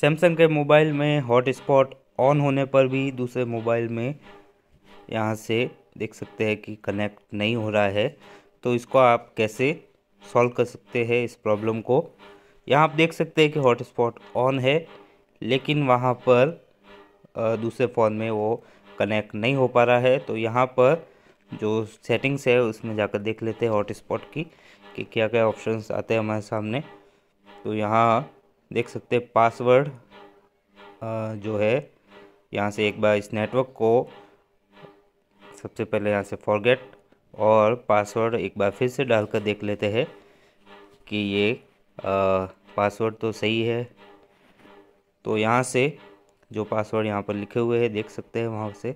Samsung के mobile में hotspot on होने पर भी दूसरे मोबाइल में यहाँ से देख सकते हैं कि कनेक्ट नहीं हो रहा है तो इसको आप कैसे सॉल्व कर सकते हैं इस प्रॉब्लम को यहाँ आप देख सकते हैं कि हॉटस्पॉट ऑन है लेकिन वहाँ पर दूसरे फ़ोन में वो कनेक्ट नहीं हो पा रहा है तो यहाँ पर जो सेटिंग्स है उसमें जाकर देख लेते हैं हॉटस्पॉट की कि क्या क्या ऑप्शंस आते हैं हमारे सामने तो यहाँ देख सकते हैं पासवर्ड जो है यहाँ से एक बार इस नेटवर्क को सबसे पहले यहाँ से फॉरगेट और पासवर्ड एक बार फिर से डाल कर देख लेते हैं कि ये पासवर्ड तो सही है तो यहाँ से जो पासवर्ड यहाँ पर लिखे हुए हैं देख सकते हैं वहाँ से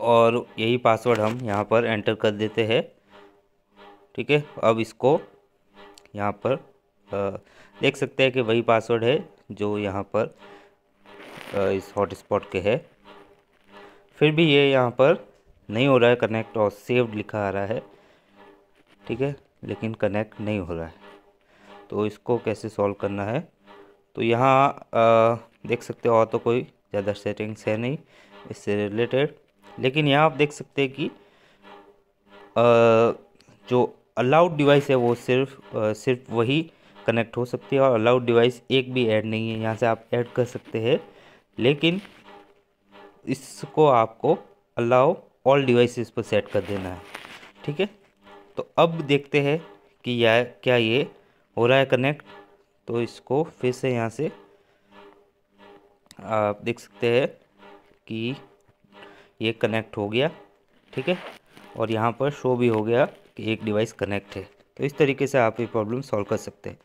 और यही पासवर्ड हम यहाँ पर एंटर कर देते हैं ठीक है अब इसको यहाँ पर देख सकते हैं कि वही पासवर्ड है जो यहाँ पर इस हॉटस्पॉट के है फिर भी ये यहाँ पर नहीं हो रहा है कनेक्ट और सेव्ड लिखा आ रहा है ठीक है लेकिन कनेक्ट नहीं हो रहा है तो इसको कैसे सॉल्व करना है तो यहाँ देख सकते हो और तो कोई ज़्यादा सेटिंग्स है नहीं इससे रिलेटेड लेकिन यहाँ आप देख सकते हैं कि आ, जो अलाउड डिवाइस है वो सिर्फ आ, सिर्फ वही कनेक्ट हो सकती है और अलाउड डिवाइस एक भी ऐड नहीं है यहाँ से आप ऐड कर सकते हैं लेकिन इसको आपको अलाउ ऑल डिवाइसेस पर सेट कर देना है ठीक है तो अब देखते हैं कि यह क्या ये हो रहा है कनेक्ट तो इसको फिर से यहाँ से आप देख सकते हैं कि ये कनेक्ट हो गया ठीक है और यहाँ पर शो भी हो गया कि एक डिवाइस कनेक्ट है तो इस तरीके से आप ये प्रॉब्लम सॉल्व कर सकते हैं